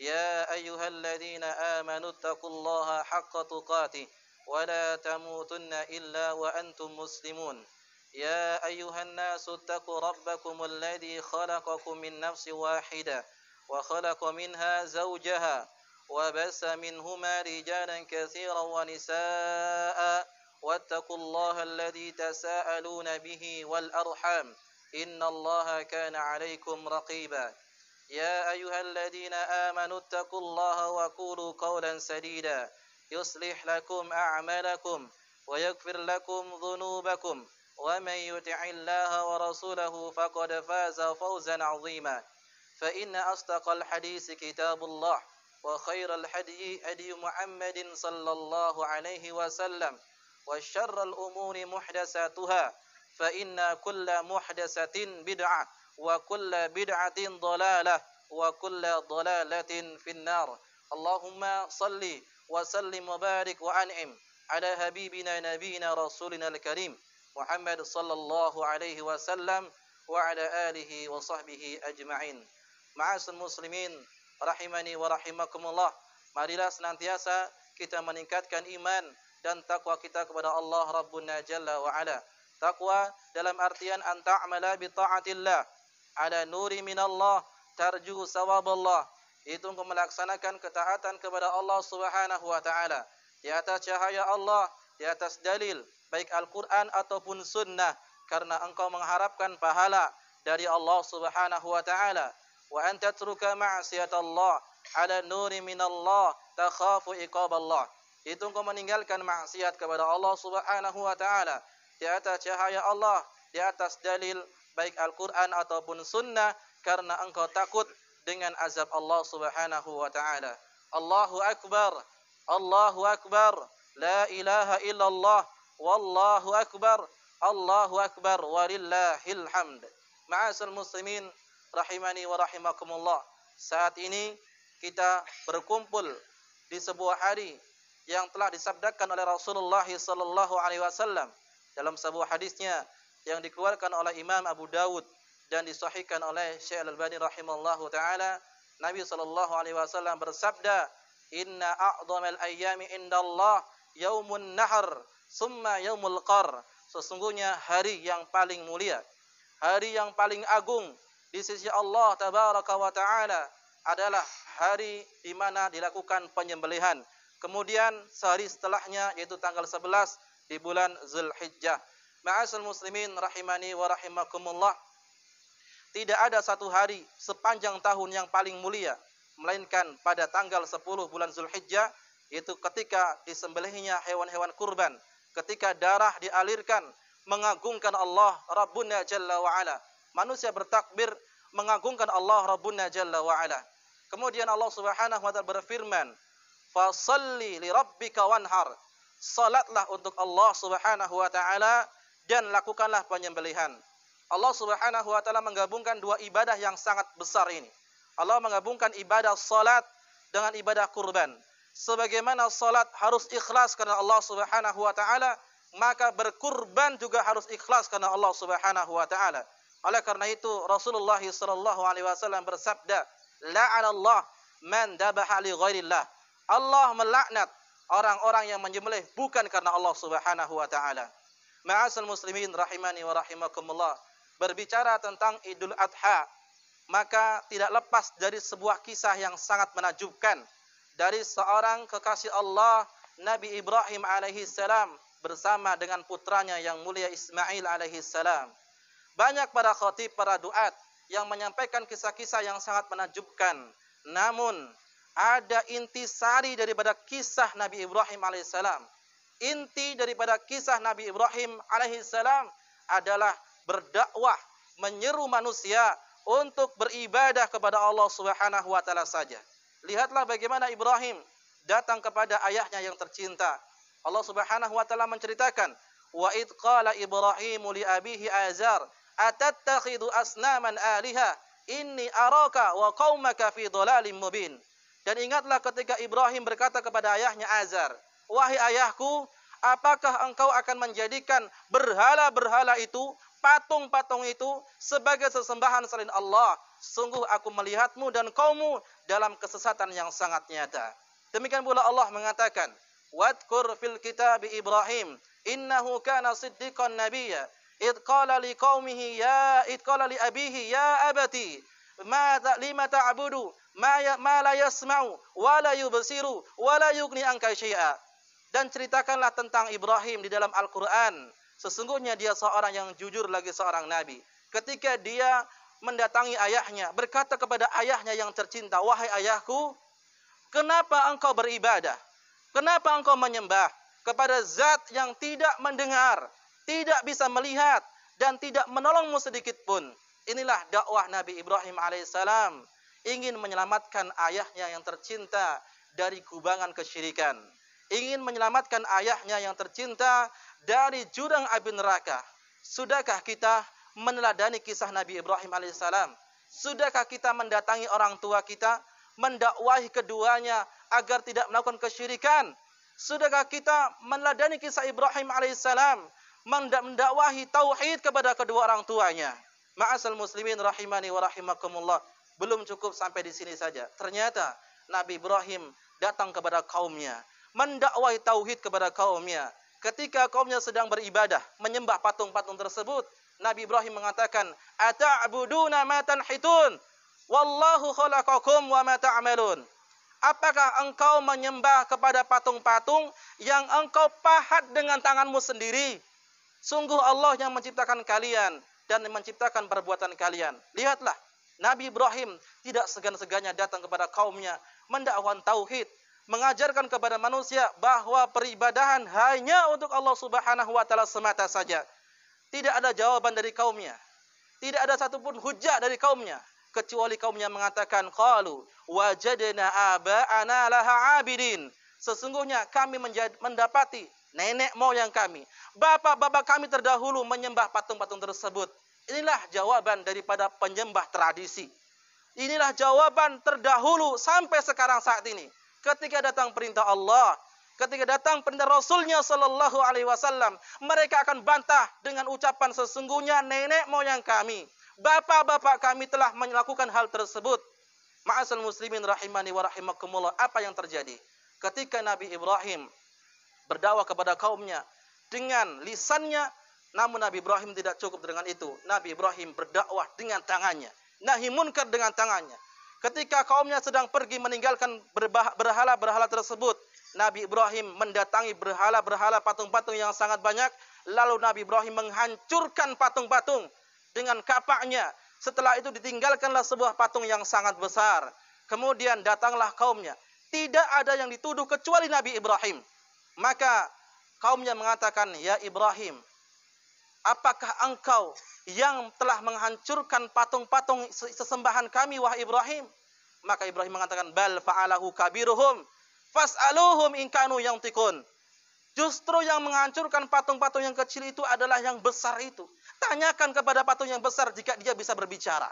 يا أيها الذين آمنوا اتقوا الله حق تقاته ولا تموتن إلا وأنتم مسلمون يا أيها الناس اتقوا ربكم الذي خلقكم من نفس واحدة وخلق منها زوجها وبس منهما رجالا كثيرا ونساء واتقوا الله الذي تساءلون به والأرحام إن الله كان عليكم رقيباً يا أيها الذين آمنوا اتقوا الله وقولوا قولا سديدا يصلح لكم أعمالكم ويغفر لكم ذنوبكم ومن يطع الله ورسوله فقد فاز فوزا عظيما فإن أصدق الحديث كتاب الله وخير الحدي هدي محمد صلى الله عليه وسلم وشر الأمور محدثاتها فإن كل محدثة بدعة وكل بدعة ضلالة وكل ضلالة في النار اللهم صل وسلم وبارك وأنعم على حبيبنا نبينا رسولنا الكريم محمد صلى الله عليه وسلم وعلى آله وصحبه أجمعين معاشر المسلمين rahimani wa rahimakumullah marilah senantiasa kita meningkatkan iman dan takwa kita kepada Allah Rabbuna Jalla wa Ala takwa dalam artian anta'mala bi ta'atillah ala nuri minallah tarju sawaballah itu untuk melaksanakan ketaatan kepada Allah Subhanahu wa taala di atas cahaya Allah di atas dalil baik Al-Qur'an ataupun sunnah karena engkau mengharapkan pahala dari Allah Subhanahu wa taala wa anta truka ma'siyat Allah ala nuri minallah takhafu iqaballah itu engkau meninggalkan maksiat kepada Allah Subhanahu wa taala di atas cahaya Allah di atas dalil baik Al-Quran ataupun Sunnah, karena engkau takut dengan azab Allah Subhanahu Wa Taala. Allahu Akbar, Allahu Akbar, La ilaha illallah, Wallahu Akbar, Allahu Akbar, Walillahil hamd. Maasal muslimin, rahimani wa rahimakumullah. Saat ini kita berkumpul di sebuah hari yang telah disabdakan oleh Rasulullah sallallahu alaihi wasallam dalam sebuah hadisnya yang dikeluarkan oleh Imam Abu Dawud dan disahihkan oleh Syekh Al-Albani rahimallahu taala Nabi sallallahu alaihi wasallam bersabda inna a'dhamal ayami indallah yaumun nahr summa yaumul qar sesungguhnya hari yang paling mulia hari yang paling agung di sisi Allah tabaraka wa taala adalah hari di mana dilakukan penyembelihan kemudian sehari setelahnya yaitu tanggal 11 di bulan Zulhijjah Ma'asal muslimin rahimani wa rahimakumullah. Tidak ada satu hari sepanjang tahun yang paling mulia. Melainkan pada tanggal 10 bulan Zulhijjah. Itu ketika disembelihnya hewan-hewan kurban. Ketika darah dialirkan. Mengagungkan Allah Rabbuna Jalla wa'ala. Manusia bertakbir mengagungkan Allah Rabbuna Jalla wa'ala. Kemudian Allah subhanahu wa ta'ala berfirman. Fasalli li rabbika wanhar. Salatlah untuk Allah subhanahu wa ta'ala dan lakukanlah penyembelihan. Allah Subhanahu wa taala menggabungkan dua ibadah yang sangat besar ini. Allah menggabungkan ibadah salat dengan ibadah kurban. Sebagaimana salat harus ikhlas karena Allah Subhanahu wa taala, maka berkurban juga harus ikhlas karena Allah Subhanahu wa taala. Oleh karena itu Rasulullah sallallahu alaihi wasallam bersabda, "La'ana Allah man dabaha li ghairillah." Allah melaknat orang-orang yang menyembelih bukan karena Allah Subhanahu wa taala. Ma'asal muslimin rahimani wa rahimakumullah. Berbicara tentang Idul Adha, maka tidak lepas dari sebuah kisah yang sangat menakjubkan dari seorang kekasih Allah Nabi Ibrahim alaihi salam bersama dengan putranya yang mulia Ismail alaihi salam. Banyak para khatib para duat yang menyampaikan kisah-kisah yang sangat menakjubkan Namun ada intisari daripada kisah Nabi Ibrahim alaihi salam inti daripada kisah Nabi Ibrahim alaihissalam adalah berdakwah, menyeru manusia untuk beribadah kepada Allah Subhanahu wa taala saja. Lihatlah bagaimana Ibrahim datang kepada ayahnya yang tercinta. Allah Subhanahu wa taala menceritakan, "Wa id qala Ibrahim li abihi Azar, atattakhidhu asnaman aliha? Inni araka wa qaumaka fi dhalalim mubin." Dan ingatlah ketika Ibrahim berkata kepada ayahnya Azar, Wahai ayahku, apakah engkau akan menjadikan berhala-berhala itu, patung-patung itu, sebagai sesembahan selain Allah? Sungguh aku melihatmu dan kaummu dalam kesesatan yang sangat nyata. Demikian pula Allah mengatakan, Wadkur fil kitab Ibrahim, innahu kana siddiqan nabiyya, idh qala li qawmihi ya, idh qala li abihi ya abati, ma ta, lima ta'budu, ma, ya, ma la yasma'u, wa la yubasiru, wa la yugni angka syi'a dan ceritakanlah tentang Ibrahim di dalam Al-Quran. Sesungguhnya dia seorang yang jujur lagi seorang Nabi. Ketika dia mendatangi ayahnya, berkata kepada ayahnya yang tercinta, Wahai ayahku, kenapa engkau beribadah? Kenapa engkau menyembah kepada zat yang tidak mendengar, tidak bisa melihat, dan tidak menolongmu sedikit pun? Inilah dakwah Nabi Ibrahim AS. Ingin menyelamatkan ayahnya yang tercinta dari kubangan kesyirikan ingin menyelamatkan ayahnya yang tercinta dari jurang api neraka. Sudahkah kita meneladani kisah Nabi Ibrahim alaihissalam? Sudahkah kita mendatangi orang tua kita, mendakwahi keduanya agar tidak melakukan kesyirikan? Sudahkah kita meneladani kisah Ibrahim alaihissalam, mendakwahi tauhid kepada kedua orang tuanya? Ma'asal muslimin rahimani wa rahimakumullah. Belum cukup sampai di sini saja. Ternyata Nabi Ibrahim datang kepada kaumnya mendakwai tauhid kepada kaumnya. Ketika kaumnya sedang beribadah, menyembah patung-patung tersebut, Nabi Ibrahim mengatakan, "Ata'buduna ma tanhitun? Wallahu khalaqakum wa ma ta'malun." Apakah engkau menyembah kepada patung-patung yang engkau pahat dengan tanganmu sendiri? Sungguh Allah yang menciptakan kalian dan menciptakan perbuatan kalian. Lihatlah, Nabi Ibrahim tidak segan-segannya datang kepada kaumnya mendakwah tauhid mengajarkan kepada manusia bahawa peribadahan hanya untuk Allah Subhanahu Wa Taala semata saja. Tidak ada jawaban dari kaumnya. Tidak ada satupun hujah dari kaumnya kecuali kaumnya mengatakan qalu wajadna aba'ana laha abidin sesungguhnya kami mendapati nenek moyang kami bapa-bapa kami terdahulu menyembah patung-patung tersebut inilah jawaban daripada penyembah tradisi inilah jawaban terdahulu sampai sekarang saat ini ketika datang perintah Allah, ketika datang perintah Rasulnya Shallallahu Alaihi Wasallam, mereka akan bantah dengan ucapan sesungguhnya nenek moyang kami, bapak-bapak kami telah melakukan hal tersebut. Maasal muslimin rahimani wa Apa yang terjadi? Ketika Nabi Ibrahim berdawah kepada kaumnya dengan lisannya, namun Nabi Ibrahim tidak cukup dengan itu. Nabi Ibrahim berdakwah dengan tangannya. nahimunkar dengan tangannya. Ketika kaumnya sedang pergi meninggalkan berhala-berhala tersebut, Nabi Ibrahim mendatangi berhala-berhala patung-patung yang sangat banyak, lalu Nabi Ibrahim menghancurkan patung-patung dengan kapaknya. Setelah itu ditinggalkanlah sebuah patung yang sangat besar. Kemudian datanglah kaumnya. Tidak ada yang dituduh kecuali Nabi Ibrahim. Maka kaumnya mengatakan, Ya Ibrahim, Apakah engkau yang telah menghancurkan patung-patung sesembahan kami, wahai Ibrahim? Maka Ibrahim mengatakan, Bal fa'alahu kabiruhum, fas'aluhum inkanu yang tikun. Justru yang menghancurkan patung-patung yang kecil itu adalah yang besar itu. Tanyakan kepada patung yang besar jika dia bisa berbicara.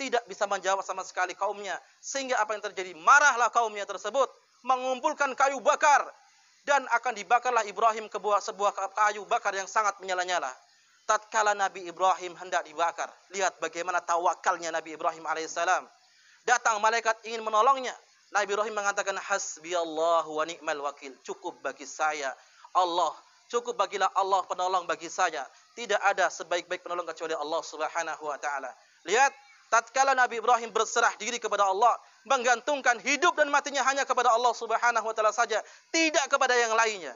Tidak bisa menjawab sama sekali kaumnya. Sehingga apa yang terjadi? Marahlah kaumnya tersebut. Mengumpulkan kayu bakar. Dan akan dibakarlah Ibrahim ke sebuah kayu bakar yang sangat menyala-nyala tatkala Nabi Ibrahim hendak dibakar. Lihat bagaimana tawakalnya Nabi Ibrahim alaihissalam. Datang malaikat ingin menolongnya. Nabi Ibrahim mengatakan hasbi Allah wa ni'mal wakil. Cukup bagi saya Allah. Cukup bagilah Allah penolong bagi saya. Tidak ada sebaik-baik penolong kecuali Allah subhanahu wa ta'ala. Lihat. Tatkala Nabi Ibrahim berserah diri kepada Allah. Menggantungkan hidup dan matinya hanya kepada Allah subhanahu wa ta'ala saja. Tidak kepada yang lainnya.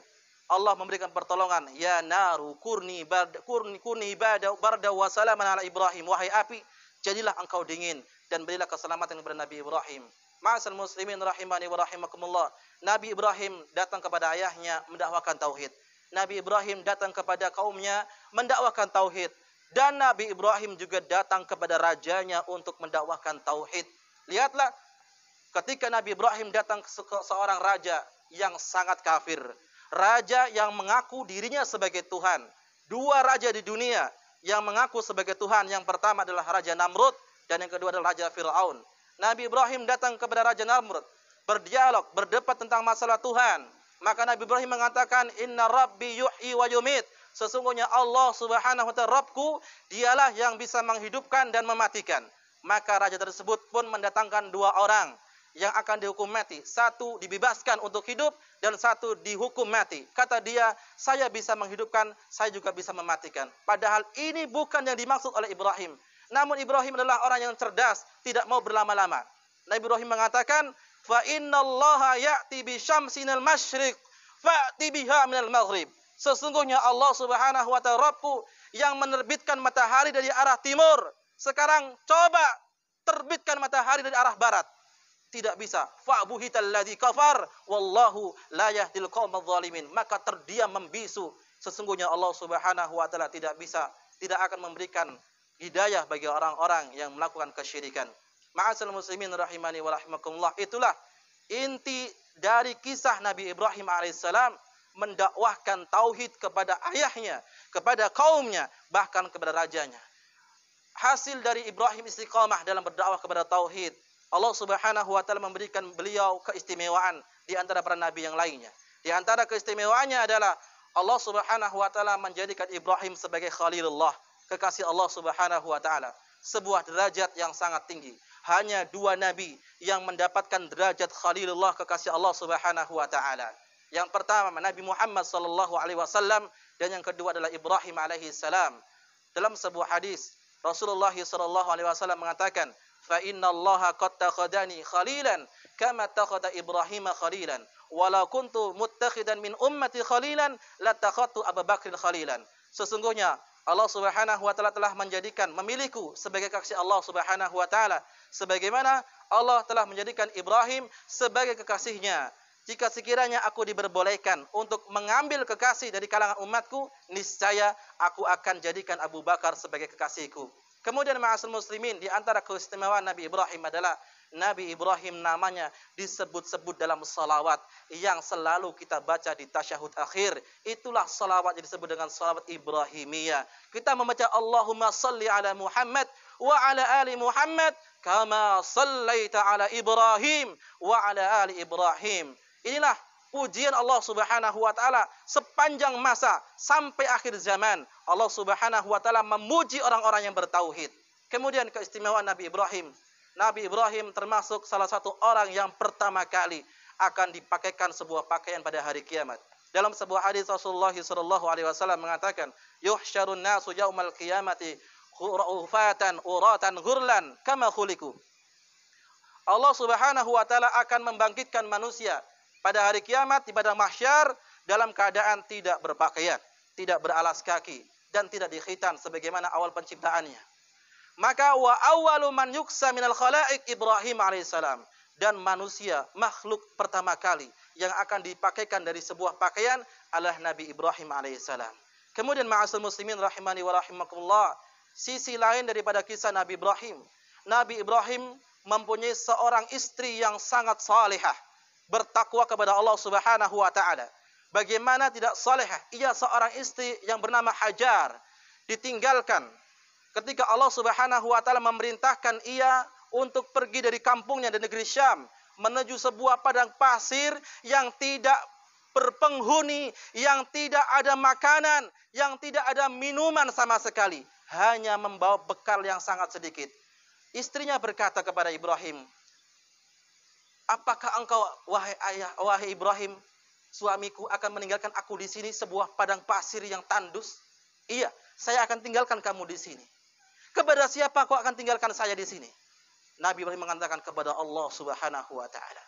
Allah memberikan pertolongan. Ya naru kurni bad kurni kurni bad barda wa salaman Ibrahim wahai api jadilah engkau dingin dan berilah keselamatan kepada Nabi Ibrahim. Ma'asal muslimin rahimani wa Nabi Ibrahim datang kepada ayahnya mendakwakan tauhid. Nabi Ibrahim datang kepada kaumnya mendakwakan tauhid dan Nabi Ibrahim juga datang kepada rajanya untuk mendakwakan tauhid. Lihatlah ketika Nabi Ibrahim datang ke seorang raja yang sangat kafir raja yang mengaku dirinya sebagai Tuhan. Dua raja di dunia yang mengaku sebagai Tuhan. Yang pertama adalah Raja Namrud dan yang kedua adalah Raja Fir'aun. Nabi Ibrahim datang kepada Raja Namrud. Berdialog, berdebat tentang masalah Tuhan. Maka Nabi Ibrahim mengatakan, Inna Rabbi yuhi wa yumit. Sesungguhnya Allah subhanahu wa ta'ala Rabku, dialah yang bisa menghidupkan dan mematikan. Maka Raja tersebut pun mendatangkan dua orang yang akan dihukum mati. Satu dibebaskan untuk hidup dan satu dihukum mati. Kata dia, saya bisa menghidupkan, saya juga bisa mematikan. Padahal ini bukan yang dimaksud oleh Ibrahim. Namun Ibrahim adalah orang yang cerdas, tidak mau berlama-lama. Nabi Ibrahim mengatakan, "Fa inna Allah ya'ti bi syamsinal masyriq fa'ti biha minal maghrib." Sesungguhnya Allah Subhanahu wa taala Rabbu yang menerbitkan matahari dari arah timur. Sekarang coba terbitkan matahari dari arah barat tidak bisa. Fa'buhital ladzi kafar wallahu la yahdil qaumadh zalimin. Maka terdiam membisu. Sesungguhnya Allah Subhanahu wa taala tidak bisa, tidak akan memberikan hidayah bagi orang-orang yang melakukan kesyirikan. Ma'asal muslimin rahimani wa rahimakumullah. Itulah inti dari kisah Nabi Ibrahim alaihissalam mendakwahkan tauhid kepada ayahnya, kepada kaumnya, bahkan kepada rajanya. Hasil dari Ibrahim istiqamah dalam berdakwah kepada tauhid, Allah Subhanahu wa taala memberikan beliau keistimewaan di antara para nabi yang lainnya. Di antara keistimewaannya adalah Allah Subhanahu wa taala menjadikan Ibrahim sebagai khalilullah, kekasih Allah Subhanahu wa taala, sebuah derajat yang sangat tinggi. Hanya dua nabi yang mendapatkan derajat khalilullah kekasih Allah Subhanahu wa taala. Yang pertama Nabi Muhammad sallallahu alaihi wasallam dan yang kedua adalah Ibrahim alaihi salam. Dalam sebuah hadis Rasulullah sallallahu alaihi wasallam mengatakan, fa inna allaha qad takhadani khalilan kama takhad Ibrahim khalilan wala kuntu muttakhidan min ummati khalilan la takhadtu Bakr khalilan sesungguhnya Allah Subhanahu wa taala telah menjadikan memilihku sebagai kekasih Allah Subhanahu wa taala sebagaimana Allah telah menjadikan Ibrahim sebagai kekasihnya jika sekiranya aku diberbolehkan untuk mengambil kekasih dari kalangan umatku, niscaya aku akan jadikan Abu Bakar sebagai kekasihku. Kemudian ma'asul muslimin di antara keistimewaan Nabi Ibrahim adalah Nabi Ibrahim namanya disebut-sebut dalam salawat yang selalu kita baca di tasyahud akhir. Itulah salawat yang disebut dengan salawat Ibrahimiyah. Kita membaca Allahumma salli ala Muhammad wa ala ali Muhammad kama sallaita ala Ibrahim wa ala ali Ibrahim. Inilah pujian Allah Subhanahu wa taala sepanjang masa sampai akhir zaman Allah Subhanahu wa taala memuji orang-orang yang bertauhid kemudian keistimewaan Nabi Ibrahim Nabi Ibrahim termasuk salah satu orang yang pertama kali akan dipakaikan sebuah pakaian pada hari kiamat dalam sebuah hadis Rasulullah sallallahu alaihi wasallam mengatakan yuhsyarun nasu yaumal qiyamati khurufatan uratan ghurlan kama khuliku Allah Subhanahu wa taala akan membangkitkan manusia pada hari kiamat di padang mahsyar dalam keadaan tidak berpakaian, tidak beralas kaki dan tidak dikhitan sebagaimana awal penciptaannya. Maka wa awwalu man yuksa minal khalaiq Ibrahim alaihissalam dan manusia makhluk pertama kali yang akan dipakaikan dari sebuah pakaian adalah Nabi Ibrahim alaihissalam. Kemudian ma'asul muslimin rahimani wa rahimakumullah. Sisi lain daripada kisah Nabi Ibrahim. Nabi Ibrahim mempunyai seorang istri yang sangat salihah bertakwa kepada Allah Subhanahu wa taala. Bagaimana tidak salehah ia seorang istri yang bernama Hajar ditinggalkan ketika Allah Subhanahu wa taala memerintahkan ia untuk pergi dari kampungnya di negeri Syam menuju sebuah padang pasir yang tidak berpenghuni, yang tidak ada makanan, yang tidak ada minuman sama sekali, hanya membawa bekal yang sangat sedikit. Istrinya berkata kepada Ibrahim, apakah engkau wahai ayah wahai Ibrahim suamiku akan meninggalkan aku di sini sebuah padang pasir yang tandus iya saya akan tinggalkan kamu di sini kepada siapa kau akan tinggalkan saya di sini Nabi Ibrahim mengatakan kepada Allah Subhanahu wa taala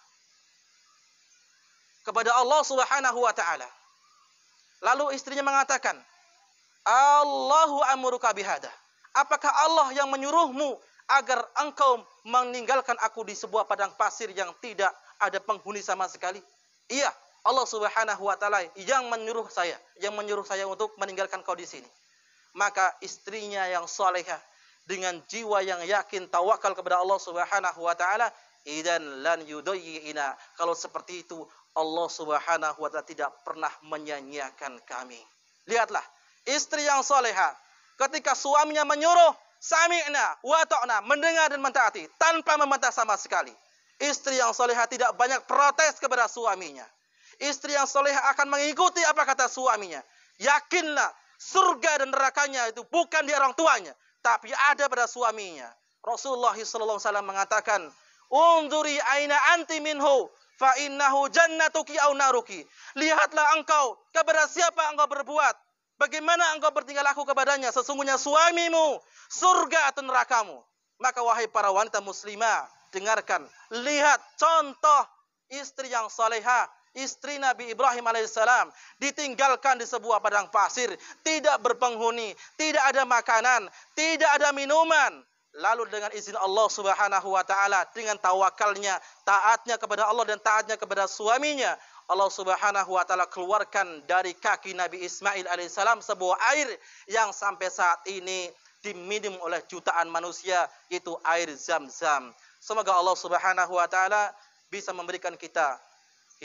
kepada Allah Subhanahu wa taala lalu istrinya mengatakan Allahu amruka bihada apakah Allah yang menyuruhmu agar engkau meninggalkan aku di sebuah padang pasir yang tidak ada penghuni sama sekali? Iya, Allah Subhanahu wa taala yang menyuruh saya, yang menyuruh saya untuk meninggalkan kau di sini. Maka istrinya yang salehah dengan jiwa yang yakin tawakal kepada Allah Subhanahu wa taala, idan lan yudayyina. Kalau seperti itu, Allah Subhanahu wa taala tidak pernah menyanyiakan kami. Lihatlah, istri yang salehah ketika suaminya menyuruh sami'na wa ta'na mendengar dan mentaati tanpa membantah sama sekali. Istri yang solehah tidak banyak protes kepada suaminya. Istri yang solehah akan mengikuti apa kata suaminya. Yakinlah surga dan nerakanya itu bukan di orang tuanya. Tapi ada pada suaminya. Rasulullah SAW mengatakan. Unzuri aina anti minhu. Fa'innahu jannatuki au naruki. Lihatlah engkau kepada siapa engkau berbuat. Bagaimana engkau bertinggal laku kepadanya? Sesungguhnya suamimu surga atau nerakamu. Maka wahai para wanita muslimah, dengarkan. Lihat contoh istri yang soleha. Istri Nabi Ibrahim AS ditinggalkan di sebuah padang pasir. Tidak berpenghuni, tidak ada makanan, tidak ada minuman. Lalu dengan izin Allah subhanahu dengan tawakalnya, taatnya kepada Allah dan taatnya kepada suaminya. Allah Subhanahu wa taala keluarkan dari kaki Nabi Ismail alaihissalam sebuah air yang sampai saat ini diminum oleh jutaan manusia itu air Zam-Zam. Semoga Allah Subhanahu wa taala bisa memberikan kita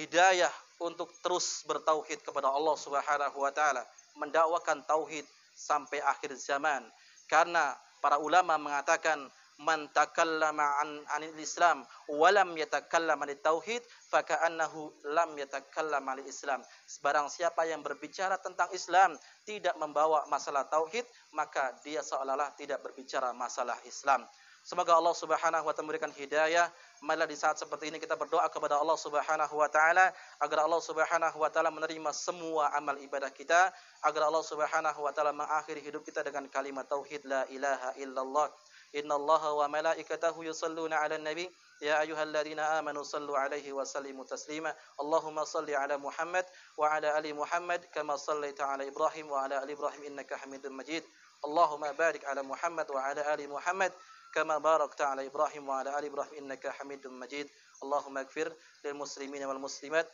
hidayah untuk terus bertauhid kepada Allah Subhanahu wa taala, mendakwakan tauhid sampai akhir zaman. Karena para ulama mengatakan man takallama an anil islam wa lam yatakallama li tauhid fa ka'annahu lam yatakallama li islam Sebarang siapa yang berbicara tentang islam tidak membawa masalah tauhid maka dia seolah-olah tidak berbicara masalah islam semoga Allah Subhanahu wa taala memberikan hidayah malah di saat seperti ini kita berdoa kepada Allah Subhanahu wa taala agar Allah Subhanahu wa taala menerima semua amal ibadah kita agar Allah Subhanahu wa taala mengakhiri hidup kita dengan kalimat tauhid la ilaha illallah إن الله وملائكته يصلون على النبي يا أيها الذين آمنوا صلوا عليه وسلموا تسليما اللهم صل على محمد وعلى آل محمد كما صليت على إبراهيم وعلى آل إبراهيم إنك حميد مجيد اللهم بارك على محمد وعلى آل محمد كما باركت على إبراهيم وعلى آل إبراهيم إنك حميد مجيد اللهم اغفر للمسلمين والمسلمات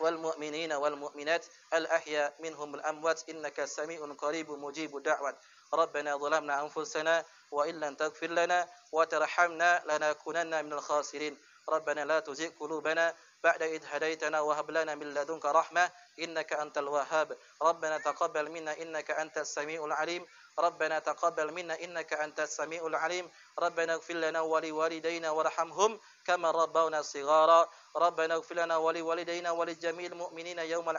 والمؤمنين والمؤمنات الأحياء منهم الأموات إنك سميع قريب مجيب الدعوات ربنا ظلمنا أنفسنا وإن لم تغفر لنا وترحمنا لنكونن من الخاسرين ربنا لا تزغ قلوبنا بعد إذ هديتنا وهب لنا من لدنك رحمة إنك أنت الوهاب ربنا تقبل منا إنك أنت السميع العليم ربنا تقبل منا إنك أنت السميع العليم ربنا اغفر لنا ولوالدينا وارحمهم كما ربونا صغارا ربنا اغفر لنا ولوالدينا ولجميع المؤمنين يوم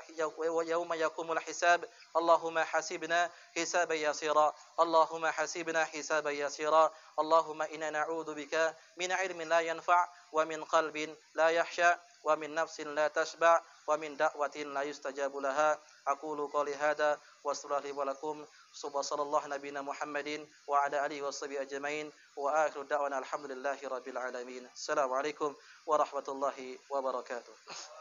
يوم يقوم الحساب اللهم حاسبنا حسابا يسيرا اللهم حاسبنا حسابا يسيرا اللهم إنا نعوذ بك من علم لا ينفع ومن قلب لا يخشى wa min nafsin la tashba wa min da'watin la yustajabu laha aqulu qali hada wa sallallahu wa lakum subhanallahi nabina muhammadin wa ala alihi washabi ajmain wa akhiru da'wana alhamdulillahi rabbil alamin assalamu alaikum wa rahmatullahi wa barakatuh